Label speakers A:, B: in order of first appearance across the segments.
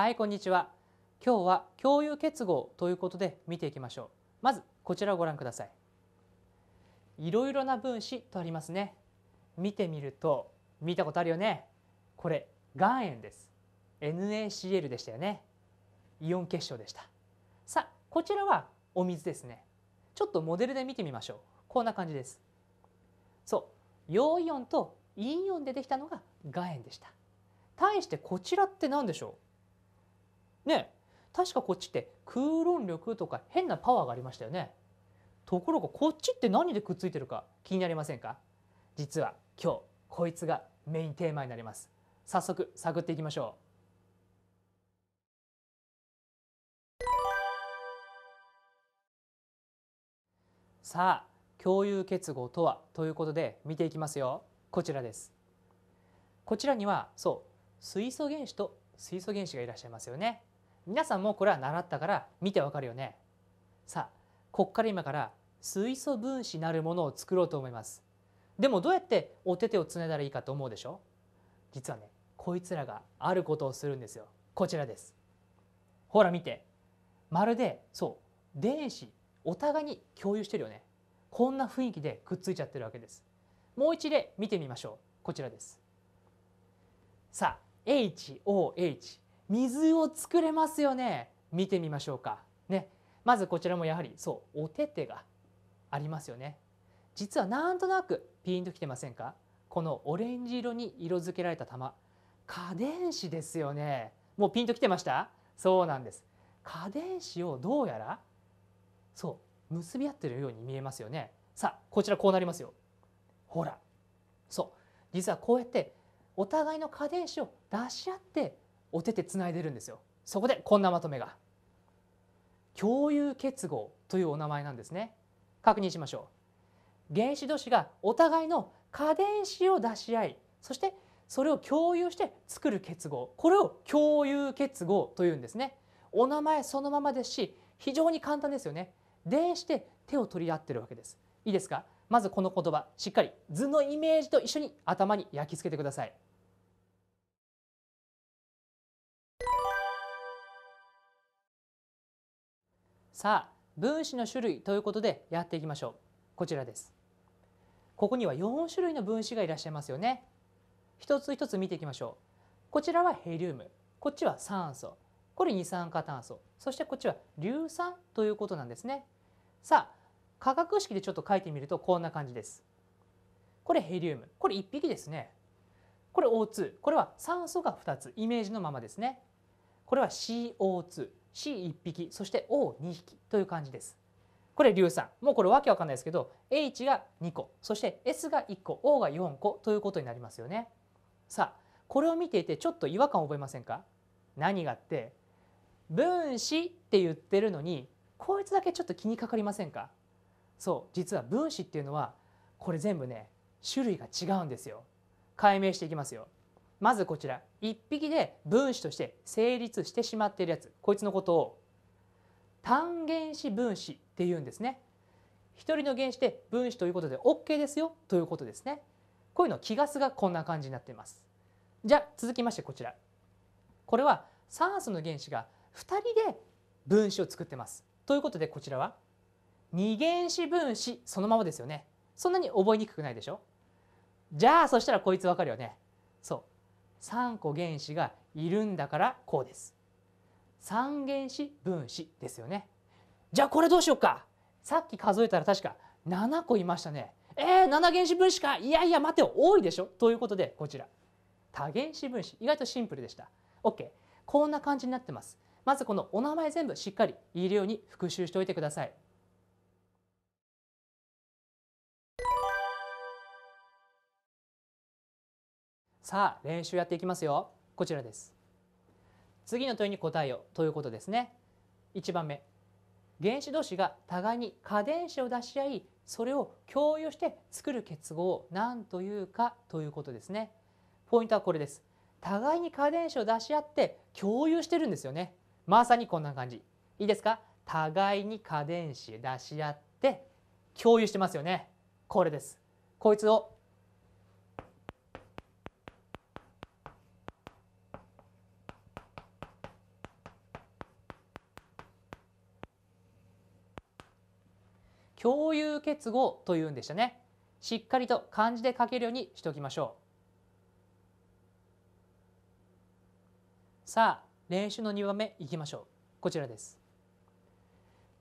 A: はいこんにちは今日は共有結合ということで見ていきましょうまずこちらをご覧くださいいろいろな分子とありますね見てみると見たことあるよねこれ岩塩です NaCl でしたよねイオン結晶でしたさあこちらはお水ですねちょっとモデルで見てみましょうこんな感じですそう陽イオンと陰イオンでできたのが岩塩でした対してこちらって何でしょうね確かこっちって空論力とか変なパワーがありましたよねところがこっちって何でくっついてるか気になりませんか実は今日こいつがメインテーマになります早速探っていきましょうさあ共有結合とはということで見ていきますよこちらですこちらにはそう水素原子と水素原子がいらっしゃいますよね皆さんもこれは習ったから見てわかるよねさあこっから今から水素分子なるものを作ろうと思いますでもどうやってお手手をつないだらいいかと思うでしょ実はねこいつらがあることをするんですよこちらですほら見てまるでそう電子お互いに共有してるよねこんな雰囲気でくっついちゃってるわけですもう一例見てみましょうこちらですさあ HOH 水を作れますよね見てみましょうかねまずこちらもやはりそうお手手がありますよね実はなんとなくピンときてませんかこのオレンジ色に色付けられた玉過電子ですよねもうピンときてましたそうなんです過電子をどうやらそう結び合ってるように見えますよねさあこちらこうなりますよほらそう実はこうやってお互いの過電子を出し合ってお手手つないでるんですよそこでこんなまとめが共有結合というお名前なんですね確認しましょう原子同士がお互いの過電子を出し合いそしてそれを共有して作る結合これを共有結合というんですねお名前そのままですし非常に簡単ですよね電子で手を取り合ってるわけですいいですかまずこの言葉しっかり図のイメージと一緒に頭に焼き付けてくださいさあ分子の種類ということでやっていきましょうこちらですここには4種類の分子がいらっしゃいますよね一つ一つ見ていきましょうこちらはヘリウムこっちは酸素これ二酸化炭素そしてこっちは硫酸ということなんですねさあ化学式でちょっと書いてみるとこんな感じですこれヘリウムこれ1匹ですねこれ O2 これは酸素が2つイメージのままですねこれは CO2 C1 匹そして O2 匹という感じです。これ硫酸もうこれわけわかんないですけど H が2個そして S が1個 O が4個ということになりますよね。さあこれを見ていてちょっと違和感を覚えませんか何がって分子って言ってるのにこいつだけちょっと気にかかりませんかそう実は分子っていうのはこれ全部ね種類が違うんですよ。解明していきますよ。まずこちら1匹で分子として成立してしまっているやつこいつのことを単原子分子っていうんですね。1人の原子で分子ということで OK ですよということですね。こういうの気ガスがこんな感じになっています。じゃ続きましてこちら。これは酸素の原子が2人で分子を作ってます。ということでこちらは2原子分子そのままですよね。そんなに覚えにくくないでしょじゃあそしたらこいつわかるよね。3個原子がいるんだからこうです。3原子分子ですよね。じゃあこれどうしようか。さっき数えたら確か7個いましたね。えー、7原子分子かいやいや待てよ多いでしょということでこちら多原子分子意外とシンプルでした。OK こんな感じになってます。まずこのお名前全部しっかり言るように復習しておいてください。さあ練習やっていきますよこちらです次の問いに答えよということですね1番目原子同士が互いに価電子を出し合いそれを共有して作る結合を何というかということですねポイントはこれです互いに価電子を出し合って共有してるんですよねまさにこんな感じいいですか互いに価電子出し合って共有してますよねこれですこいつを共有結合というんでしたね。しっかりと漢字で書けるようにしておきましょう。さあ、練習の2番目いきましょう。こちらです。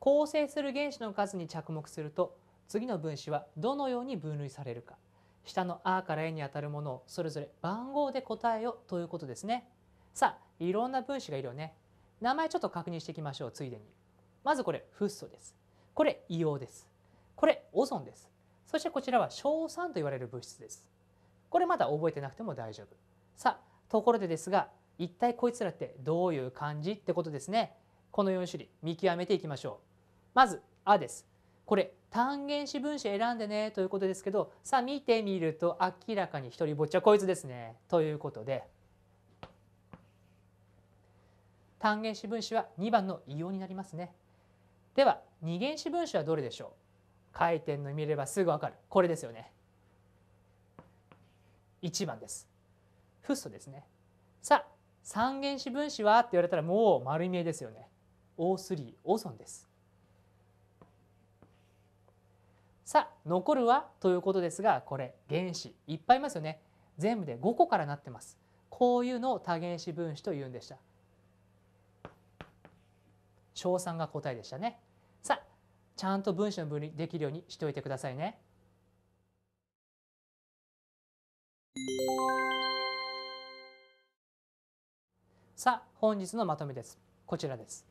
A: 構成する原子の数に着目すると、次の分子はどのように分類されるか。下の A から A にあたるものをそれぞれ番号で答えよということですね。さあ、いろんな分子がいるよね。名前ちょっと確認していきましょう、ついでに。まずこれ、フッ素です。これ、硫黄です。これオゾンです。そしてこちらは硝酸と言われる物質です。これまだ覚えてなくても大丈夫。さあ、ところでですが、一体こいつらってどういう感じってことですね。この4種類見極めていきましょう。まず、あです。これ単原子分子選んでねということですけど、さあ見てみると明らかに一人ぼっちはこいつですね。ということで、単原子分子は2番の硫黄になりますね。では、2原子分子はどれでしょう回転の見ればすぐ分かるこれですよね1番ですフッ素ですねさあ三原子分子はって言われたらもう丸見えですよね O3 オゾンですさあ残るはということですがこれ原子いっぱいいますよね全部で5個からなってますこういうのを多原子分子と言うんでした硝酸が答えでしたねちゃんと文章に分離できるようにしておいてくださいね。さあ本日のまとめですこちらです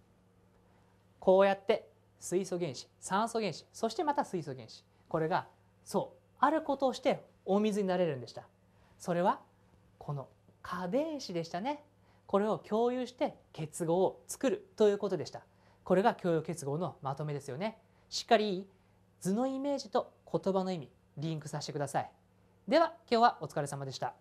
A: こうやって水素原子酸素原子そしてまた水素原子これがそうあることをしてお水になれるんでしたそれはこの過電子でしたねこれを共有して結合を作るということでしたこれが共有結合のまとめですよねしっかり図のイメージと言葉の意味リンクさせてくださいでは今日はお疲れ様でした